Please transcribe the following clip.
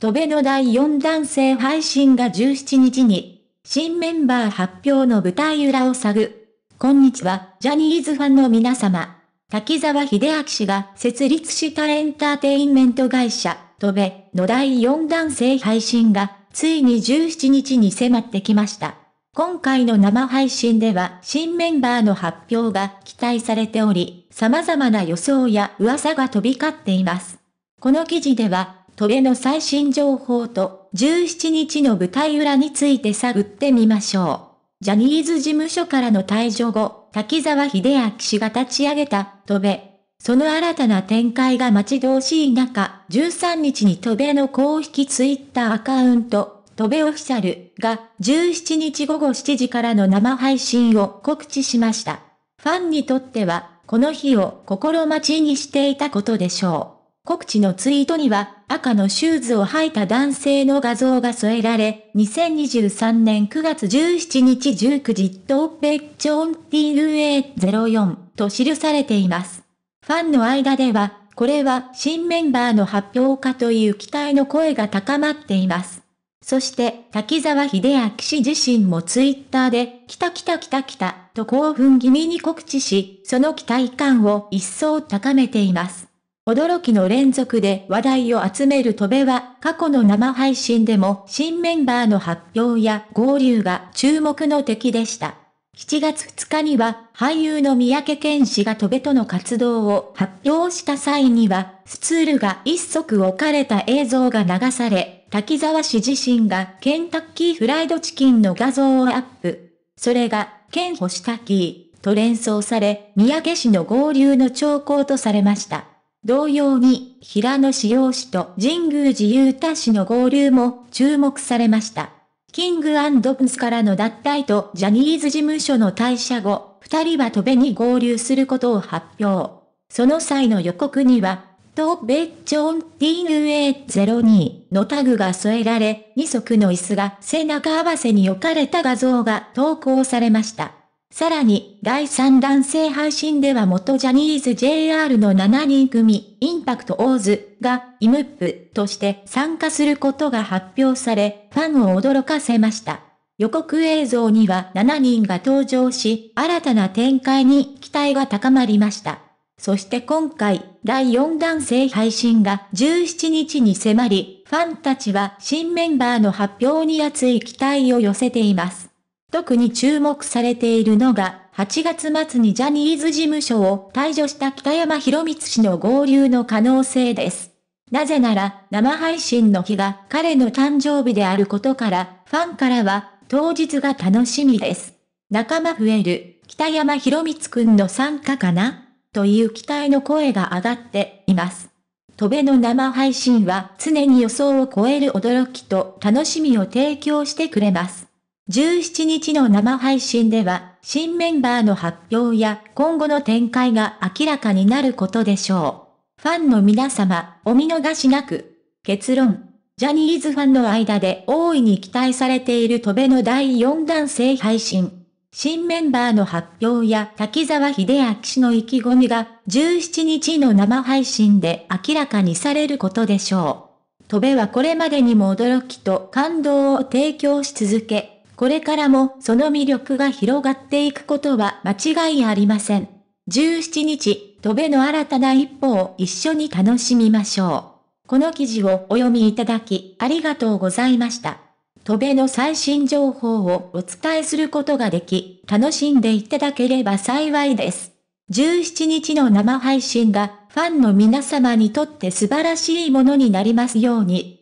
戸辺の第4弾性配信が17日に、新メンバー発表の舞台裏を探こんにちは、ジャニーズファンの皆様。滝沢秀明氏が設立したエンターテインメント会社、戸辺の第4弾性配信が、ついに17日に迫ってきました。今回の生配信では新メンバーの発表が期待されており、様々な予想や噂が飛び交っています。この記事では、トベの最新情報と17日の舞台裏について探ってみましょう。ジャニーズ事務所からの退場後、滝沢秀明氏が立ち上げたトベ。その新たな展開が待ち遠しい中、13日にトベの公式ツイッターアカウント、トベオフィシャルが17日午後7時からの生配信を告知しました。ファンにとっては、この日を心待ちにしていたことでしょう。告知のツイートには、赤のシューズを履いた男性の画像が添えられ、2023年9月17日19時、ペッチョンティルエ04と記されています。ファンの間では、これは新メンバーの発表かという期待の声が高まっています。そして、滝沢秀明氏自身もツイッターで、来た来た来た来たと興奮気味に告知し、その期待感を一層高めています。驚きの連続で話題を集める戸部は、過去の生配信でも新メンバーの発表や合流が注目の敵でした。7月2日には、俳優の三宅健氏が戸部との活動を発表した際には、スツールが一足置かれた映像が流され、滝沢氏自身がケンタッキーフライドチキンの画像をアップ。それが、ケンホシタキーと連想され、三宅氏の合流の兆候とされました。同様に、平野志陽氏と神宮寺雄太氏の合流も注目されました。キングプンスからの脱退とジャニーズ事務所の退社後、二人は戸部に合流することを発表。その際の予告には、東米チョン TUA02 のタグが添えられ、二足の椅子が背中合わせに置かれた画像が投稿されました。さらに、第3弾性配信では元ジャニーズ JR の7人組、インパクトオーズが、イムップとして参加することが発表され、ファンを驚かせました。予告映像には7人が登場し、新たな展開に期待が高まりました。そして今回、第4弾性配信が17日に迫り、ファンたちは新メンバーの発表に熱い期待を寄せています。特に注目されているのが、8月末にジャニーズ事務所を退場した北山博光氏の合流の可能性です。なぜなら、生配信の日が彼の誕生日であることから、ファンからは、当日が楽しみです。仲間増える、北山博光くんの参加かなという期待の声が上がっています。戸辺の生配信は常に予想を超える驚きと楽しみを提供してくれます。17日の生配信では、新メンバーの発表や今後の展開が明らかになることでしょう。ファンの皆様、お見逃しなく。結論。ジャニーズファンの間で大いに期待されている戸ベの第4弾性配信。新メンバーの発表や滝沢秀明氏の意気込みが17日の生配信で明らかにされることでしょう。戸ベはこれまでにも驚きと感動を提供し続け、これからもその魅力が広がっていくことは間違いありません。17日、戸辺の新たな一歩を一緒に楽しみましょう。この記事をお読みいただき、ありがとうございました。戸辺の最新情報をお伝えすることができ、楽しんでいただければ幸いです。17日の生配信がファンの皆様にとって素晴らしいものになりますように。